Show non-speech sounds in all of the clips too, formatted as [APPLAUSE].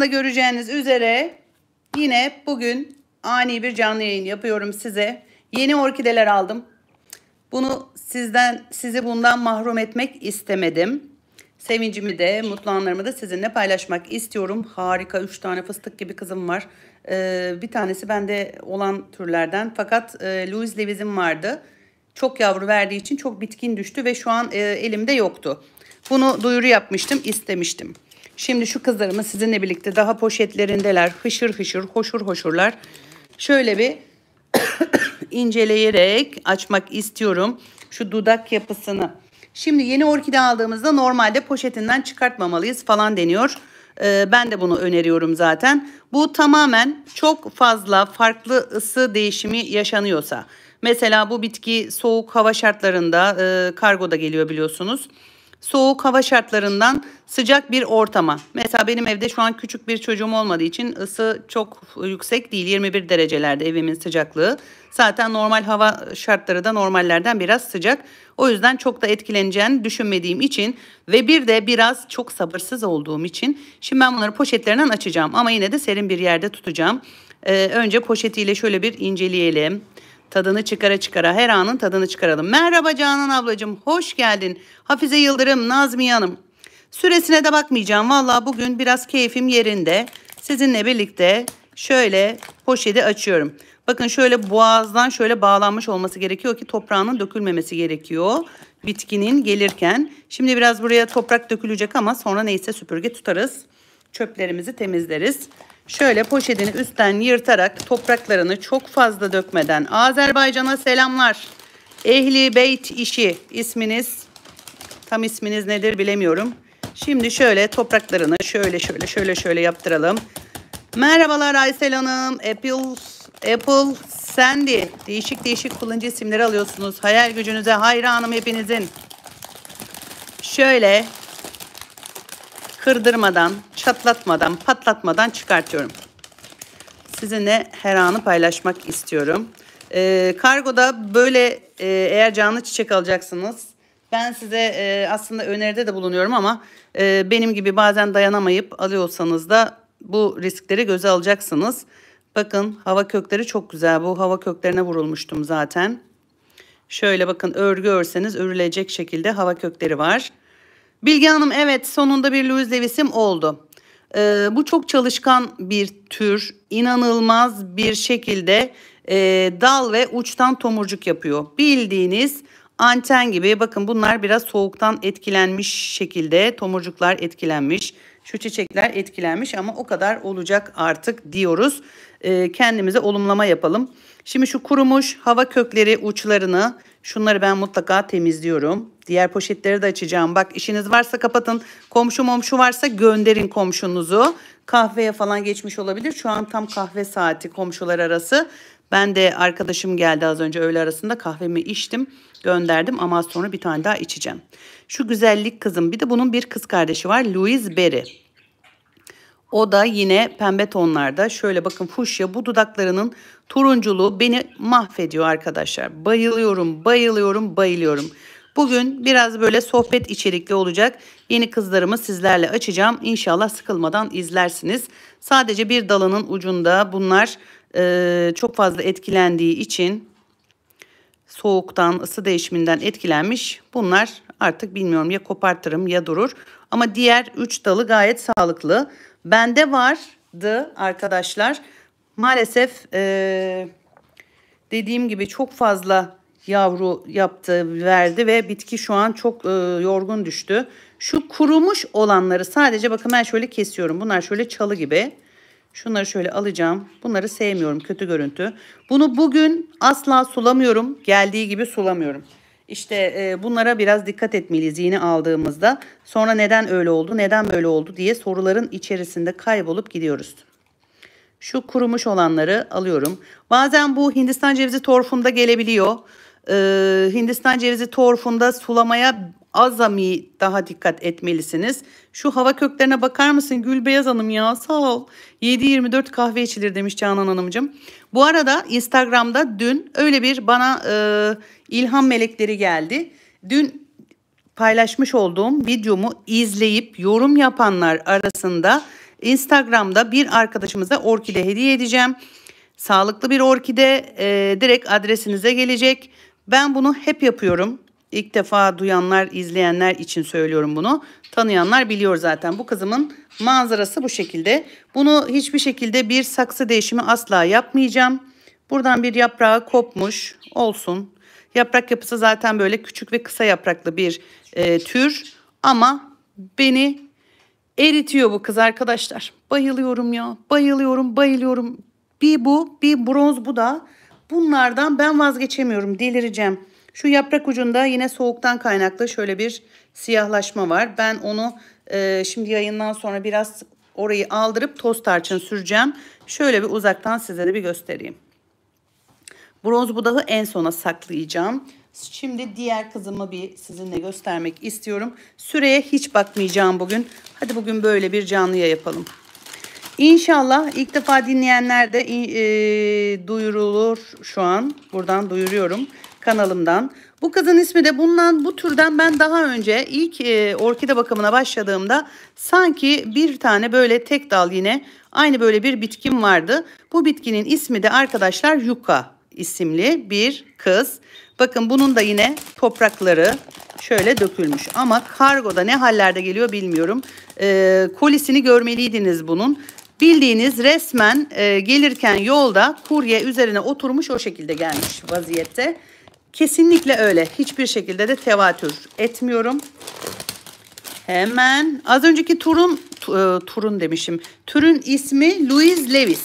da göreceğiniz üzere yine bugün ani bir canlı yayın yapıyorum size. Yeni orkideler aldım. Bunu sizden sizi bundan mahrum etmek istemedim. Sevincimi de mutlu anlarımı da sizinle paylaşmak istiyorum. Harika 3 tane fıstık gibi kızım var. Ee, bir tanesi bende olan türlerden. Fakat e, Louis Levis'im vardı. Çok yavru verdiği için çok bitkin düştü ve şu an e, elimde yoktu. Bunu duyuru yapmıştım, istemiştim. Şimdi şu kızlarımız sizinle birlikte daha poşetlerindeler. Hışır hışır, hoşur hoşurlar. Şöyle bir [COUGHS] inceleyerek açmak istiyorum şu dudak yapısını. Şimdi yeni orkide aldığımızda normalde poşetinden çıkartmamalıyız falan deniyor. Ee, ben de bunu öneriyorum zaten. Bu tamamen çok fazla farklı ısı değişimi yaşanıyorsa. Mesela bu bitki soğuk hava şartlarında e, kargoda geliyor biliyorsunuz soğuk hava şartlarından sıcak bir ortama. Mesela benim evde şu an küçük bir çocuğum olmadığı için ısı çok yüksek değil. 21 derecelerde evimin sıcaklığı. Zaten normal hava şartları da normallerden biraz sıcak. O yüzden çok da etkileneceğini düşünmediğim için ve bir de biraz çok sabırsız olduğum için şimdi ben bunları poşetlerinden açacağım ama yine de serin bir yerde tutacağım. Ee, önce poşetiyle şöyle bir inceleyelim. Tadını çıkara çıkara her anın tadını çıkaralım. Merhaba Canan ablacığım hoş geldin. Hafize Yıldırım, Nazmiye Hanım. Süresine de bakmayacağım. Valla bugün biraz keyfim yerinde. Sizinle birlikte şöyle poşeti açıyorum. Bakın şöyle boğazdan şöyle bağlanmış olması gerekiyor ki toprağının dökülmemesi gerekiyor. Bitkinin gelirken. Şimdi biraz buraya toprak dökülecek ama sonra neyse süpürge tutarız. Çöplerimizi temizleriz. Şöyle poşetini üstten yırtarak topraklarını çok fazla dökmeden Azerbaycan'a selamlar. Ehli Beyt işi isminiz tam isminiz nedir bilemiyorum. Şimdi şöyle topraklarını şöyle şöyle şöyle şöyle yaptıralım. Merhabalar Aysel Hanım. Apple, Apple Sandy. Değişik değişik kullanıcı isimleri alıyorsunuz. Hayal gücünüze hayranım hepinizin. Şöyle kırdırmadan, çatlatmadan, patlatmadan çıkartıyorum. Sizinle her anı paylaşmak istiyorum. E, kargoda böyle e, eğer canlı çiçek alacaksınız ben size e, aslında öneride de bulunuyorum ama e, benim gibi bazen dayanamayıp alıyorsanız da bu riskleri göze alacaksınız. Bakın hava kökleri çok güzel. Bu hava köklerine vurulmuştum zaten. Şöyle bakın örgü örseniz örülecek şekilde hava kökleri var. Bilge Hanım evet sonunda bir Louis Levis'im oldu. Ee, bu çok çalışkan bir tür. inanılmaz bir şekilde e, dal ve uçtan tomurcuk yapıyor. Bildiğiniz anten gibi bakın bunlar biraz soğuktan etkilenmiş şekilde tomurcuklar etkilenmiş. Şu çiçekler etkilenmiş ama o kadar olacak artık diyoruz. Ee, kendimize olumlama yapalım. Şimdi şu kurumuş hava kökleri uçlarını Şunları ben mutlaka temizliyorum. Diğer poşetleri de açacağım. Bak işiniz varsa kapatın. Komşu momşu varsa gönderin komşunuzu. Kahveye falan geçmiş olabilir. Şu an tam kahve saati komşular arası. Ben de arkadaşım geldi az önce öğle arasında kahvemi içtim gönderdim ama sonra bir tane daha içeceğim. Şu güzellik kızım bir de bunun bir kız kardeşi var Louise Berry. O da yine pembe tonlarda. Şöyle bakın fuşya bu dudaklarının turunculuğu beni mahvediyor arkadaşlar. Bayılıyorum, bayılıyorum, bayılıyorum. Bugün biraz böyle sohbet içerikli olacak. Yeni kızlarımı sizlerle açacağım. İnşallah sıkılmadan izlersiniz. Sadece bir dalının ucunda bunlar e, çok fazla etkilendiği için soğuktan, ısı değişiminden etkilenmiş. Bunlar artık bilmiyorum ya kopartırım ya durur. Ama diğer 3 dalı gayet sağlıklı. Bende vardı arkadaşlar. Maalesef e, dediğim gibi çok fazla yavru yaptı verdi ve bitki şu an çok e, yorgun düştü. Şu kurumuş olanları sadece bakın ben şöyle kesiyorum. Bunlar şöyle çalı gibi. Şunları şöyle alacağım. Bunları sevmiyorum kötü görüntü. Bunu bugün asla sulamıyorum. Geldiği gibi sulamıyorum. İşte e, bunlara biraz dikkat etmeliyiz yeni aldığımızda. Sonra neden öyle oldu, neden böyle oldu diye soruların içerisinde kaybolup gidiyoruz. Şu kurumuş olanları alıyorum. Bazen bu Hindistan cevizi torfunda gelebiliyor. Ee, Hindistan cevizi torfunda sulamaya azami daha dikkat etmelisiniz. Şu hava köklerine bakar mısın Gülbeyaz Hanım ya sağ ol. 7-24 kahve içilir demiş Canan Hanımcığım. Bu arada Instagram'da dün öyle bir bana e, ilham melekleri geldi. Dün paylaşmış olduğum videomu izleyip yorum yapanlar arasında Instagram'da bir arkadaşımıza orkide hediye edeceğim. Sağlıklı bir orkide e, direkt adresinize gelecek. Ben bunu hep yapıyorum ilk defa duyanlar, izleyenler için söylüyorum bunu. Tanıyanlar biliyor zaten. Bu kızımın manzarası bu şekilde. Bunu hiçbir şekilde bir saksı değişimi asla yapmayacağım. Buradan bir yaprağı kopmuş olsun. Yaprak yapısı zaten böyle küçük ve kısa yapraklı bir e, tür. Ama beni eritiyor bu kız arkadaşlar. Bayılıyorum ya. Bayılıyorum, bayılıyorum. Bir bu, bir bronz bu da. Bunlardan ben vazgeçemiyorum. Delireceğim. Şu yaprak ucunda yine soğuktan kaynaklı şöyle bir siyahlaşma var. Ben onu e, şimdi yayından sonra biraz orayı aldırıp toz tarçın süreceğim. Şöyle bir uzaktan size de bir göstereyim. Bronz budağı en sona saklayacağım. Şimdi diğer kızımı bir sizinle göstermek istiyorum. Süreye hiç bakmayacağım bugün. Hadi bugün böyle bir canlıya yapalım. İnşallah ilk defa dinleyenler de e, duyurulur şu an. Buradan duyuruyorum kanalımdan. Bu kızın ismi de bundan bu türden ben daha önce ilk e, orkide bakımına başladığımda sanki bir tane böyle tek dal yine aynı böyle bir bitkim vardı. Bu bitkinin ismi de arkadaşlar yuka isimli bir kız. Bakın bunun da yine toprakları şöyle dökülmüş. Ama kargoda ne hallerde geliyor bilmiyorum. E, kolisini görmeliydiniz bunun. Bildiğiniz resmen e, gelirken yolda kurye üzerine oturmuş o şekilde gelmiş vaziyette. Kesinlikle öyle. Hiçbir şekilde de tevatür etmiyorum. Hemen az önceki turun e, turun demişim. Türün ismi Louis Lewis.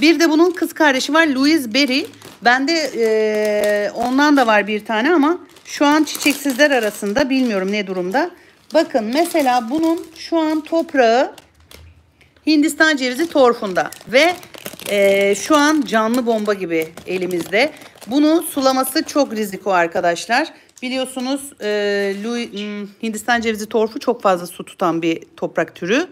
Bir de bunun kız kardeşi var Louis Berry. Bende e, ondan da var bir tane ama şu an çiçeksizler arasında bilmiyorum ne durumda. Bakın mesela bunun şu an toprağı Hindistan cevizi torfunda ve e, şu an canlı bomba gibi elimizde. Bunu sulaması çok riskli arkadaşlar. Biliyorsunuz e, Louis, hmm, Hindistan cevizi torfu çok fazla su tutan bir toprak türü.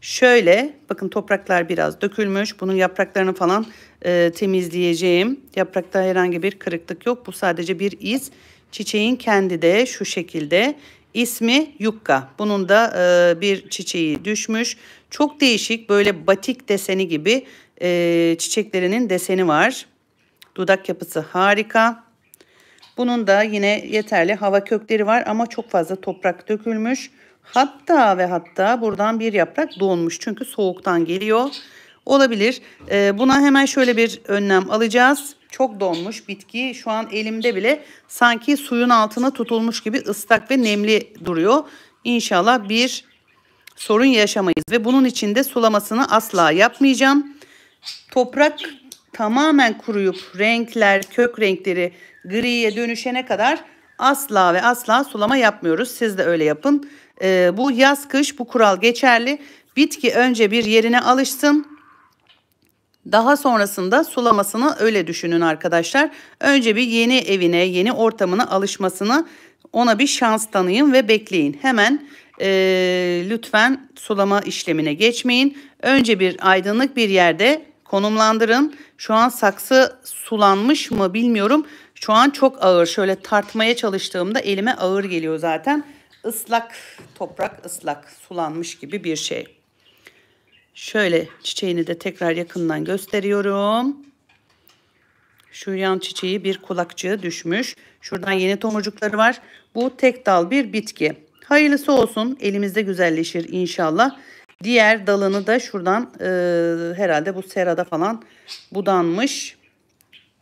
Şöyle bakın topraklar biraz dökülmüş. Bunun yapraklarını falan e, temizleyeceğim. Yaprakta herhangi bir kırıklık yok. Bu sadece bir iz. Çiçeğin kendi de şu şekilde. İsmi Yukka. Bunun da e, bir çiçeği düşmüş. Çok değişik böyle batik deseni gibi e, çiçeklerinin deseni var. Dudak yapısı harika. Bunun da yine yeterli hava kökleri var ama çok fazla toprak dökülmüş. Hatta ve hatta buradan bir yaprak donmuş çünkü soğuktan geliyor. Olabilir. Ee, buna hemen şöyle bir önlem alacağız. Çok donmuş bitki şu an elimde bile sanki suyun altına tutulmuş gibi ıslak ve nemli duruyor. İnşallah bir sorun yaşamayız ve bunun için de sulamasını asla yapmayacağım. Toprak tamamen kuruyup renkler, kök renkleri griye dönüşene kadar asla ve asla sulama yapmıyoruz. Siz de öyle yapın. Ee, bu yaz kış bu kural geçerli. Bitki önce bir yerine alışsın. Daha sonrasında sulamasını öyle düşünün arkadaşlar. Önce bir yeni evine, yeni ortamına alışmasını ona bir şans tanıyın ve bekleyin. Hemen e, lütfen sulama işlemine geçmeyin. Önce bir aydınlık bir yerde konumlandırın. Şu an saksı sulanmış mı bilmiyorum. Şu an çok ağır. Şöyle tartmaya çalıştığımda elime ağır geliyor zaten. Islak toprak ıslak sulanmış gibi bir şey. Şöyle çiçeğini de tekrar yakından gösteriyorum. Şu yan çiçeği bir kulakçığı düşmüş. Şuradan yeni tomurcukları var. Bu tek dal bir bitki. Hayırlısı olsun. Elimizde güzelleşir inşallah. Diğer dalını da şuradan e, herhalde bu serada falan budanmış.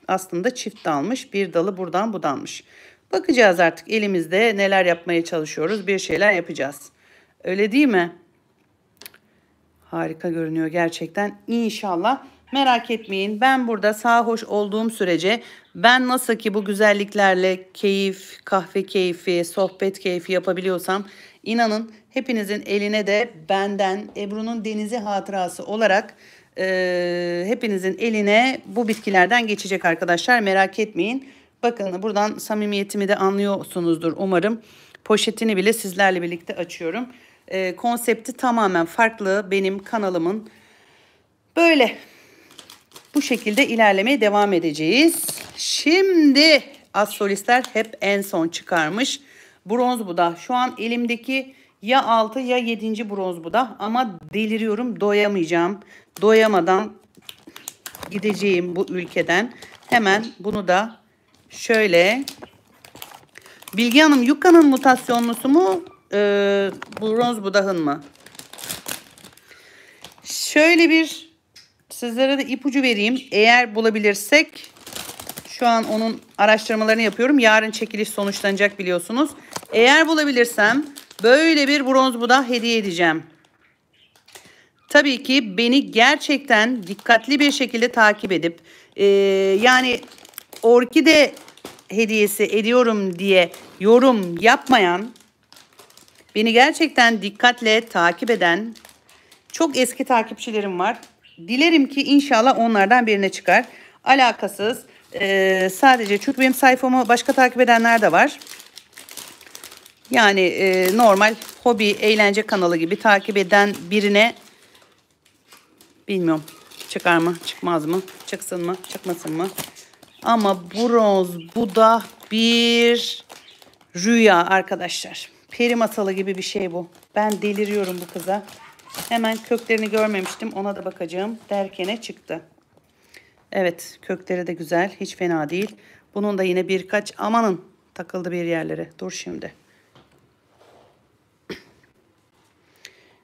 Aslında çift dalmış. Bir dalı buradan budanmış. Bakacağız artık elimizde neler yapmaya çalışıyoruz. Bir şeyler yapacağız. Öyle değil mi? Harika görünüyor gerçekten. İnşallah Merak etmeyin ben burada sarhoş olduğum sürece ben nasıl ki bu güzelliklerle keyif, kahve keyfi, sohbet keyfi yapabiliyorsam inanın hepinizin eline de benden Ebru'nun denizi hatırası olarak e, hepinizin eline bu bitkilerden geçecek arkadaşlar merak etmeyin. Bakın buradan samimiyetimi de anlıyorsunuzdur umarım. Poşetini bile sizlerle birlikte açıyorum. E, konsepti tamamen farklı benim kanalımın. Böyle. Bu şekilde ilerlemeye devam edeceğiz. Şimdi astrolistler hep en son çıkarmış. Bronz Buda şu an elimdeki ya 6 ya 7. bronz Buda ama deliriyorum doyamayacağım. Doyamadan gideceğim bu ülkeden. Hemen bunu da şöyle Bilgi Hanım Yukka'nın mutasyonlusu mu? E, bronz Buda'nın mı? Şöyle bir Sizlere de ipucu vereyim. Eğer bulabilirsek şu an onun araştırmalarını yapıyorum. Yarın çekiliş sonuçlanacak biliyorsunuz. Eğer bulabilirsem böyle bir bronz buda hediye edeceğim. Tabii ki beni gerçekten dikkatli bir şekilde takip edip e, yani orkide hediyesi ediyorum diye yorum yapmayan beni gerçekten dikkatle takip eden çok eski takipçilerim var. Dilerim ki inşallah onlardan birine çıkar. Alakasız. Ee, sadece çünkü benim sayfamı başka takip edenler de var. Yani e, normal hobi, eğlence kanalı gibi takip eden birine bilmiyorum çıkar mı, çıkmaz mı, çıksın mı, çıkmasın mı? Ama bronz bu da bir rüya arkadaşlar. Peri masalı gibi bir şey bu. Ben deliriyorum bu kıza. Hemen köklerini görmemiştim. Ona da bakacağım. Derkene çıktı. Evet kökleri de güzel. Hiç fena değil. Bunun da yine birkaç amanın takıldı bir yerlere. Dur şimdi.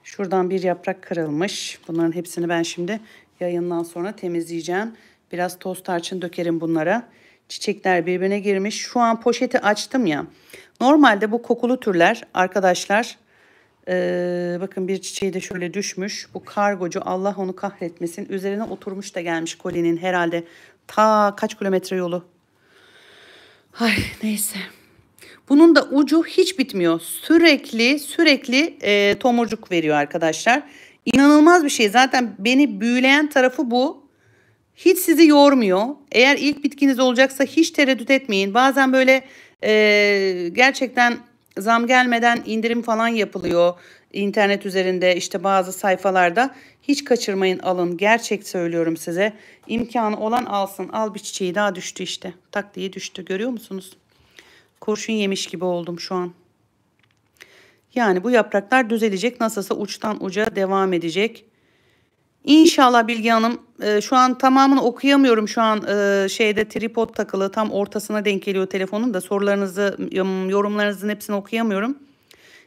Şuradan bir yaprak kırılmış. Bunların hepsini ben şimdi yayından sonra temizleyeceğim. Biraz toz tarçın dökerim bunlara. Çiçekler birbirine girmiş. Şu an poşeti açtım ya. Normalde bu kokulu türler arkadaşlar ee, bakın bir çiçeği de şöyle düşmüş. Bu kargocu Allah onu kahretmesin. Üzerine oturmuş da gelmiş kolinin herhalde. Ta kaç kilometre yolu. Ay neyse. Bunun da ucu hiç bitmiyor. Sürekli sürekli e, tomurcuk veriyor arkadaşlar. İnanılmaz bir şey. Zaten beni büyüleyen tarafı bu. Hiç sizi yormuyor. Eğer ilk bitkiniz olacaksa hiç tereddüt etmeyin. Bazen böyle e, gerçekten zam gelmeden indirim falan yapılıyor internet üzerinde işte bazı sayfalarda. Hiç kaçırmayın alın gerçek söylüyorum size. imkanı olan alsın al bir çiçeği daha düştü işte tak diye düştü görüyor musunuz? Kurşun yemiş gibi oldum şu an. Yani bu yapraklar düzelecek nasılsa uçtan uca devam edecek. İnşallah Bilge Hanım ee, şu an tamamını okuyamıyorum şu an e, şeyde tripod takılı tam ortasına denk geliyor telefonun da sorularınızı yorumlarınızın hepsini okuyamıyorum.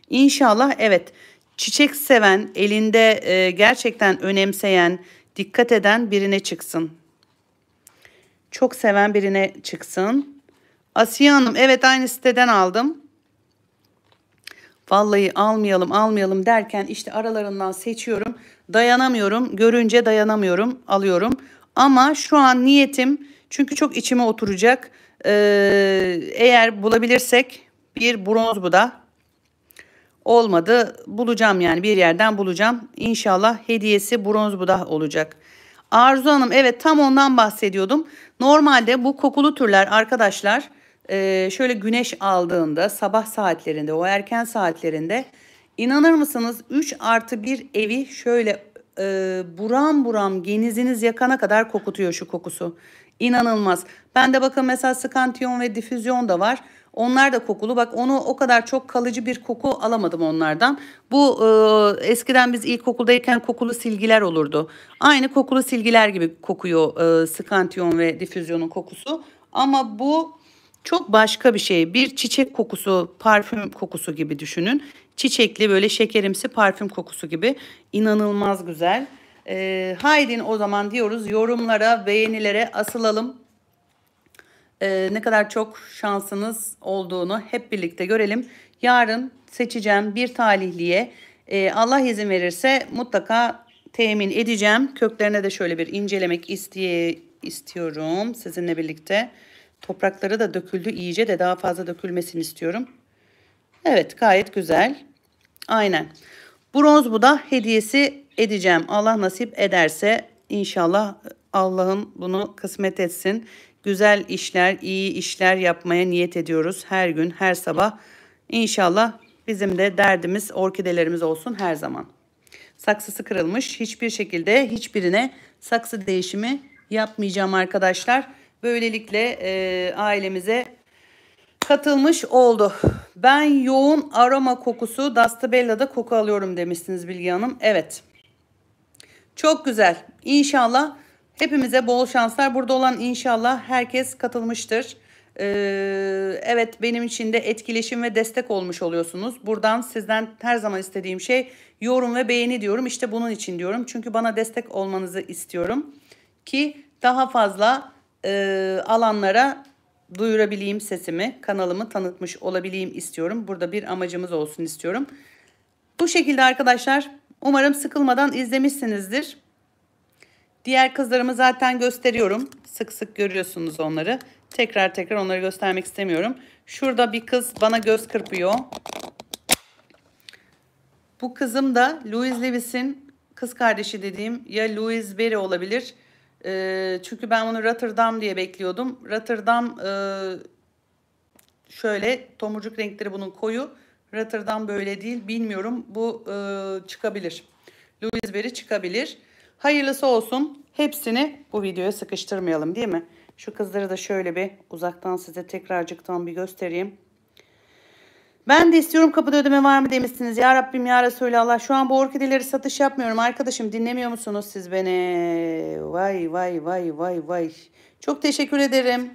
İnşallah evet çiçek seven elinde e, gerçekten önemseyen dikkat eden birine çıksın. Çok seven birine çıksın. Asiye Hanım evet aynı siteden aldım. Vallahi almayalım almayalım derken işte aralarından seçiyorum. Dayanamıyorum. Görünce dayanamıyorum. Alıyorum. Ama şu an niyetim çünkü çok içime oturacak. E, eğer bulabilirsek bir bronz bu da. Olmadı. Bulacağım yani bir yerden bulacağım. İnşallah hediyesi bronz bu da olacak. Arzu Hanım evet tam ondan bahsediyordum. Normalde bu kokulu türler arkadaşlar e, şöyle güneş aldığında sabah saatlerinde o erken saatlerinde İnanır mısınız 3 artı 1 evi şöyle e, buram buram geniziniz yakana kadar kokutuyor şu kokusu. İnanılmaz. Ben de bakın mesela skantiyon ve difüzyon da var. Onlar da kokulu. Bak onu o kadar çok kalıcı bir koku alamadım onlardan. Bu e, eskiden biz ilkokuldayken kokulu silgiler olurdu. Aynı kokulu silgiler gibi kokuyor e, skantiyon ve difüzyonun kokusu. Ama bu çok başka bir şey. Bir çiçek kokusu, parfüm kokusu gibi düşünün çiçekli böyle şekerimsi parfüm kokusu gibi inanılmaz güzel. E, ee, haydin o zaman diyoruz yorumlara beğenilere asılalım. E, ee, ne kadar çok şansınız olduğunu hep birlikte görelim. Yarın seçeceğim bir talihliye e, Allah izin verirse mutlaka temin edeceğim. Köklerine de şöyle bir incelemek isteye, istiyorum sizinle birlikte. Toprakları da döküldü iyice de daha fazla dökülmesini istiyorum. Evet gayet güzel. Aynen. Bronz bu da hediyesi edeceğim. Allah nasip ederse inşallah Allah'ın bunu kısmet etsin. Güzel işler, iyi işler yapmaya niyet ediyoruz her gün, her sabah. İnşallah bizim de derdimiz orkidelerimiz olsun her zaman. Saksısı kırılmış. Hiçbir şekilde hiçbirine saksı değişimi yapmayacağım arkadaşlar. Böylelikle e, ailemize katılmış oldu. Ben yoğun aroma kokusu Dastabella'da koku alıyorum demişsiniz Bilgi Hanım. Evet. Çok güzel. İnşallah hepimize bol şanslar. Burada olan inşallah herkes katılmıştır. Ee, evet benim için de etkileşim ve destek olmuş oluyorsunuz. Buradan sizden her zaman istediğim şey yorum ve beğeni diyorum. İşte bunun için diyorum. Çünkü bana destek olmanızı istiyorum. Ki daha fazla e, alanlara duyurabileyim sesimi, kanalımı tanıtmış olabileyim istiyorum. Burada bir amacımız olsun istiyorum. Bu şekilde arkadaşlar umarım sıkılmadan izlemişsinizdir. Diğer kızlarımı zaten gösteriyorum. Sık sık görüyorsunuz onları. Tekrar tekrar onları göstermek istemiyorum. Şurada bir kız bana göz kırpıyor. Bu kızım da Louise Lewis'in kız kardeşi dediğim ya Louise Berry olabilir e, çünkü ben onu Rotterdam diye bekliyordum. Rotterdam e, şöyle tomurcuk renkleri bunun koyu. Rotterdam böyle değil bilmiyorum bu e, çıkabilir. Louisberry çıkabilir. Hayırlısı olsun hepsini bu videoya sıkıştırmayalım değil mi? Şu kızları da şöyle bir uzaktan size tekrarcıktan bir göstereyim. Ben de istiyorum kapıda ödeme var mı demişsiniz. Ya Rabbim ya Allah. şu an bu orkideleri satış yapmıyorum. Arkadaşım dinlemiyor musunuz siz beni? Vay vay vay vay vay. Çok teşekkür ederim.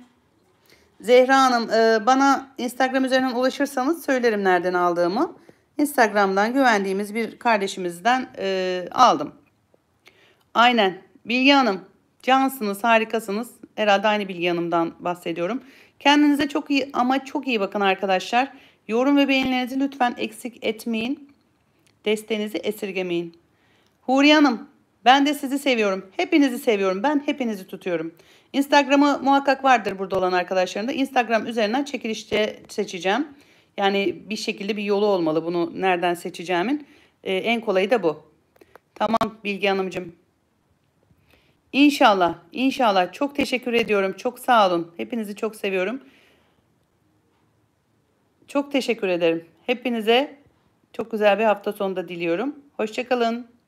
Zehra Hanım e, bana Instagram üzerinden ulaşırsanız söylerim nereden aldığımı. Instagram'dan güvendiğimiz bir kardeşimizden e, aldım. Aynen. Bilgi Hanım cansınız harikasınız. Herhalde aynı Bilgi Hanım'dan bahsediyorum. Kendinize çok iyi ama çok iyi bakın arkadaşlar. Arkadaşlar. Yorum ve beğenilerinizi lütfen eksik etmeyin. Desteğinizi esirgemeyin. Huriye Hanım ben de sizi seviyorum. Hepinizi seviyorum. Ben hepinizi tutuyorum. Instagram'ı muhakkak vardır burada olan arkadaşlarım da. Instagram üzerinden çekilişte seçeceğim. Yani bir şekilde bir yolu olmalı bunu nereden seçeceğimin. Ee, en kolayı da bu. Tamam Bilgi Hanımcığım. İnşallah, inşallah. Çok teşekkür ediyorum. Çok sağ olun. Hepinizi çok seviyorum. Çok teşekkür ederim. Hepinize çok güzel bir hafta sonunda diliyorum. Hoşçakalın.